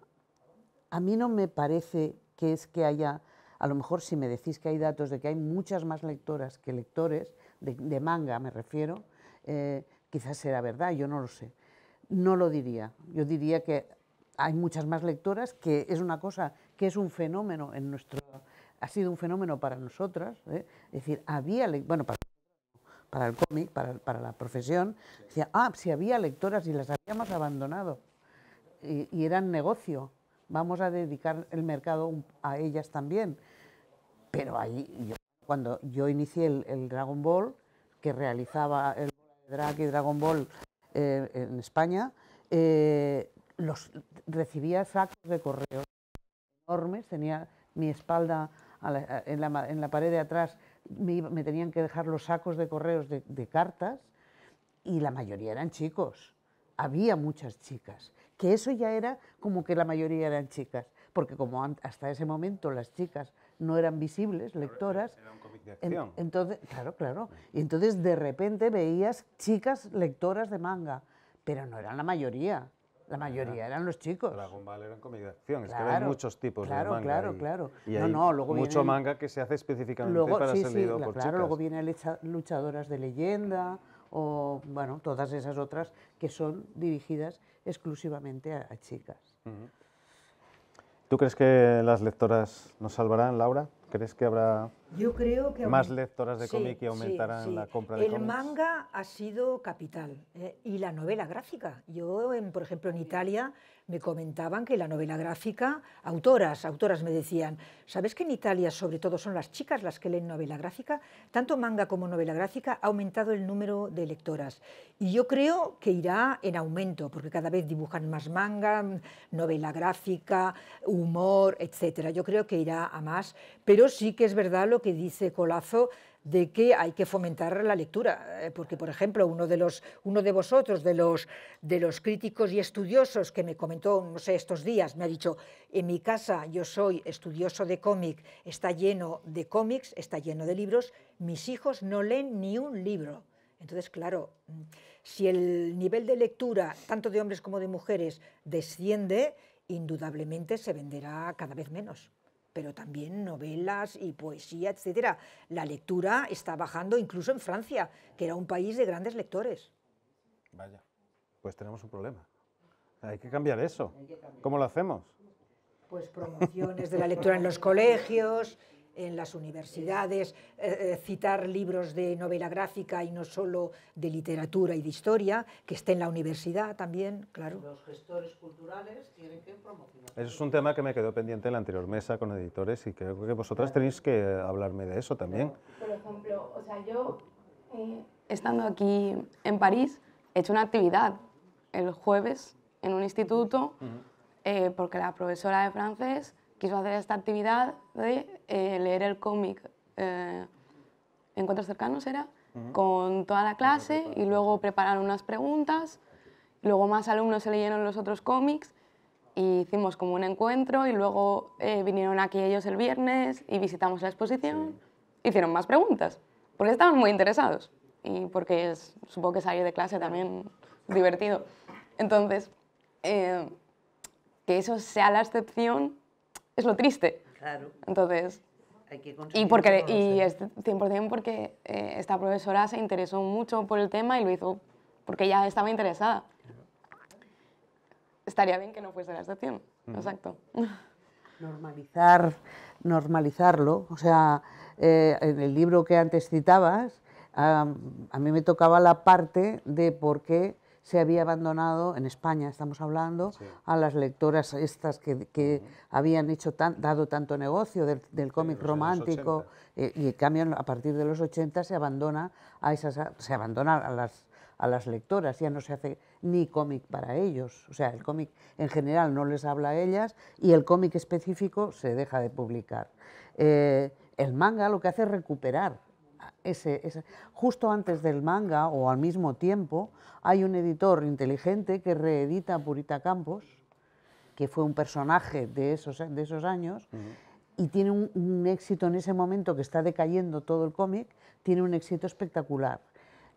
a mí no me parece que es que haya, a lo mejor si me decís que hay datos de que hay muchas más lectoras que lectores, de, manga me refiero, eh, quizás será verdad, yo no lo sé. No lo diría. Yo diría que hay muchas más lectoras, que es una cosa, que es un fenómeno en nuestro, ha sido un fenómeno para nosotras, ¿eh? es decir, había, bueno, para para el cómic, para, la profesión, decía, ah, si había lectoras y las habíamos abandonado y, eran negocio, vamos a dedicar el mercado a ellas también. Pero ahí, cuando yo inicié el, Dragon Ball, que realizaba el Drag y Dragon Ball eh, en España, eh, los, recibía sacos de correo enormes, tenía mi espalda en, la, en la pared de atrás me, tenían que dejar los sacos de correos de, cartas y la mayoría eran chicos. Había muchas chicas, que eso ya era como que la mayoría eran chicas, porque como hasta ese momento las chicas no eran visibles, lectoras. entonces, claro, claro. Y entonces de repente veías chicas lectoras de manga, pero no eran la mayoría. La mayoría eran los chicos. Dragon Ball eran es que hay muchos tipos claro, de manga. Claro, claro, no, no, luego mucho manga que se hace específicamente para ser leído claro, luego vienen luchadoras de leyenda o, bueno, todas esas otras que son dirigidas exclusivamente a, chicas. ¿Tú crees que las lectoras nos salvarán, Laura? ¿Crees que habrá yo creo que... Más lectoras de cómic y aumentarán la compra de El manga ha sido capital eh, y la novela gráfica. Yo, por ejemplo, en Italia me comentaban que la novela gráfica, autoras, autoras me decían, ¿sabes que en Italia sobre todo son las chicas las que leen novela gráfica? Tanto manga como novela gráfica ha aumentado el número de lectoras. Y yo creo que irá en aumento, porque cada vez dibujan más manga, novela gráfica, humor, etc. Yo creo que irá a más, pero sí que es verdad lo que dice Colazo de que hay que fomentar la lectura, eh, porque por ejemplo uno de los uno de vosotros de los de los críticos y estudiosos que me comentó no sé estos días me ha dicho en mi casa yo soy estudioso de cómic está lleno de cómics está lleno de libros mis hijos no leen ni un libro entonces claro si el nivel de lectura tanto de hombres como de mujeres desciende indudablemente se venderá cada vez menos pero también novelas y poesía, etc. La lectura está bajando incluso en Francia, que era un país de grandes lectores. Vaya, pues tenemos un problema. Hay que cambiar eso. ¿Cómo lo hacemos? Pues promociones de la lectura en los colegios, en las universidades, eh, eh, citar libros de novela gráfica y no solo de literatura y de historia, que esté en la universidad también, claro. Los gestores culturales tienen que promocionar. Eso es un tema que me quedó pendiente en la anterior mesa con editores y creo que vosotras tenéis que hablarme de eso también. Por ejemplo, yo eh, estando aquí en París he hecho una actividad el jueves en un instituto porque la profesora de francés quiso hacer esta actividad de eh, leer el cómic eh, Encuentros cercanos era, con toda la clase y luego prepararon unas preguntas, luego más alumnos se leyeron los otros cómics y hicimos como un encuentro y luego eh, vinieron aquí ellos el viernes y visitamos la exposición, hicieron más preguntas, porque estaban muy interesados y porque supongo que salir de clase también divertido. Entonces, que eso sea la excepción es lo triste. Claro. Entonces... Hay que y, porque, y es 100% porque eh, esta profesora se interesó mucho por el tema y lo hizo porque ya estaba interesada. Estaría bien que no fuese la excepción, mm. exacto. Normalizar, normalizarlo, o sea, eh, en el libro que antes citabas, a mí me tocaba la parte de por qué se había abandonado, en España estamos hablando, a las lectoras estas que, habían hecho tan, dado tanto negocio del, cómic romántico, eh, y en cambio a partir de los 80 se abandona a esas, se abandona a las, a las lectoras, ya no se hace ni cómic para ellos, o sea, el cómic en general no les habla a ellas y el cómic específico se deja de publicar. Eh, el manga lo que hace es recuperar justo antes del manga o al mismo tiempo, hay un editor inteligente que reedita Purita Campos, que fue un personaje de esos, de esos años, y tiene un, éxito en ese momento que está decayendo todo el cómic, tiene un éxito espectacular.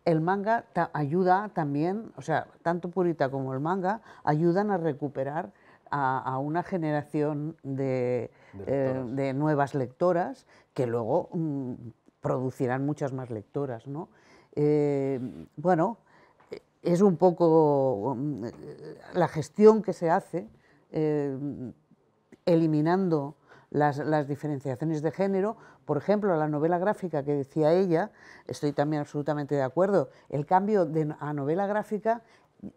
El manga ayuda también, o sea, tanto Purita como el manga ayudan a recuperar a, una generación eh, de, nuevas lectoras que luego mm, producirán muchas más lectoras. ¿no? Eh, bueno, es un poco mm, la gestión que se hace eh, eliminando las, diferenciaciones de género. Por ejemplo, la novela gráfica que decía ella, estoy también absolutamente de acuerdo, el cambio de, a novela gráfica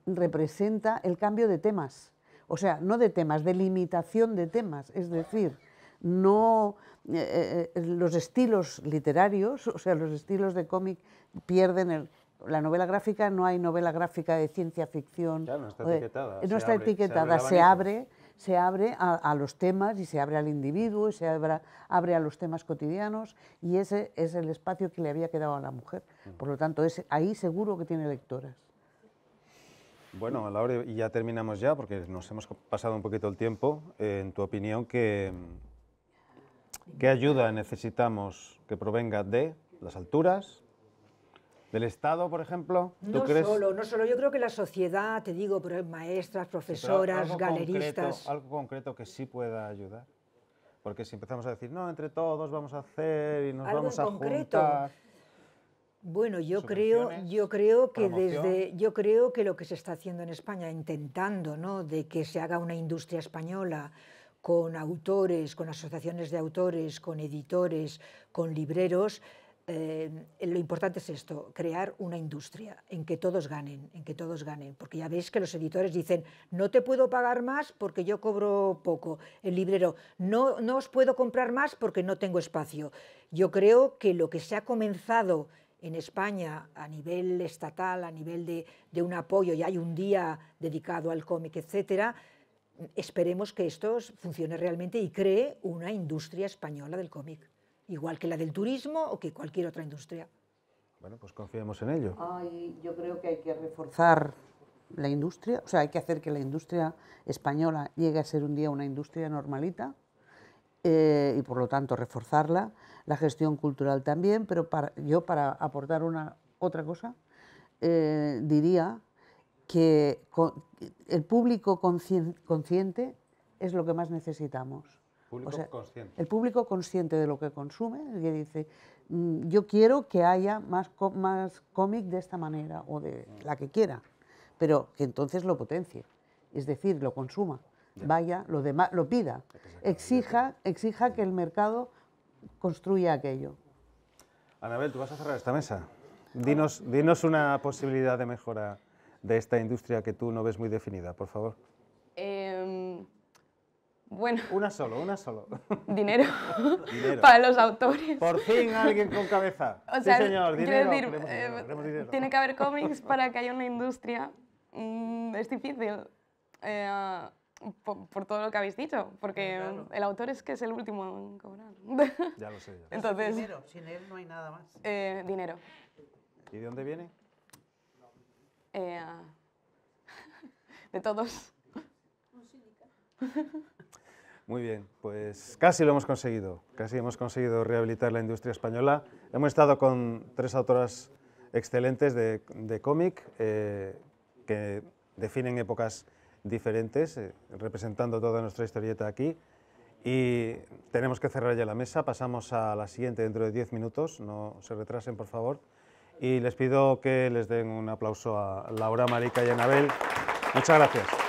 representa el cambio de temas. O sea, no de temas, de limitación de temas. Es decir, no eh, eh, eh, los estilos literarios, o sea, los estilos de cómic pierden la novela gráfica, no hay novela gráfica de ciencia ficción. no está etiquetada. No está etiquetada, se abre, se abre, a, los temas y se abre al individuo y se abre, a los temas cotidianos y ese es el espacio que le había quedado a la mujer. Mm. Por lo tanto, es, ahí seguro que tiene lectoras. Bueno, Laura, y ya terminamos ya porque nos hemos pasado un poquito el tiempo. en tu opinión, que ¿Qué ayuda necesitamos que provenga de las alturas? ¿Del Estado, por ejemplo? no solo, no solo. Yo creo que la sociedad, te digo, maestras, profesoras, algo galeristas... Concreto, algo concreto que sí pueda ayudar. Porque si empezamos a decir, no, entre todos vamos a hacer y nos vamos a concreto? Bueno, yo creo, yo creo que desde, yo creo que lo que se está haciendo en España, intentando, ¿no? De que se haga una industria española, con autores, con asociaciones de autores, con editores, con libreros, eh, lo importante es esto, crear una industria en que todos ganen, en que todos ganen, porque ya veis que los editores dicen, no te puedo pagar más porque yo cobro poco, el librero, no, no os puedo comprar más porque no tengo espacio. Yo creo que lo que se ha comenzado en España a nivel estatal, a nivel de, de un apoyo, y hay un día dedicado al cómic, etcétera, esperemos que esto funcione realmente y cree una industria española del cómic, igual que la del turismo o que cualquier otra industria. Bueno, pues confiamos en ello. yo creo que hay que reforzar la industria, o sea, hay que hacer que la industria española llegue a ser un día una industria normalita eh, y por lo tanto reforzarla, la gestión cultural también, pero yo para aportar una otra cosa eh, diría que el público consciente es lo que más necesitamos. El público consciente de lo que consume, que dice, mm, yo quiero que haya más, más cómic de esta manera o de mm. la que quiera, pero que entonces lo potencie, es decir, lo consuma, vaya, lo, lo pida, exija, exija que el mercado construya aquello. Anabel, tú vas a cerrar esta mesa. Dinos, dinos una posibilidad de mejora de esta industria que tú no ves muy definida, por favor? Em, bueno. Una solo, una solo. Dinero. Para los autores. Por fin alguien con cabeza. señor, eh, dinero, Tiene que haber cómics para que haya una industria. Mm, es difícil. Eh, por, todo lo que habéis dicho, porque el autor es que es el último en cobrar. Ya lo sé. Entonces, dinero, sin él no hay nada más. Eh, dinero. ¿Y de dónde viene? Eh, de todos. Muy bien, pues casi lo hemos conseguido, casi hemos conseguido rehabilitar la industria española. Hemos estado con tres autoras excelentes de, cómic eh, que definen épocas diferentes, eh, representando toda nuestra historieta aquí. Y tenemos que cerrar ya la mesa, pasamos a la siguiente dentro de 10 minutos, no se retrasen por favor y les pido que les den un aplauso a Laura, Marika y Anabel. Muchas gracias.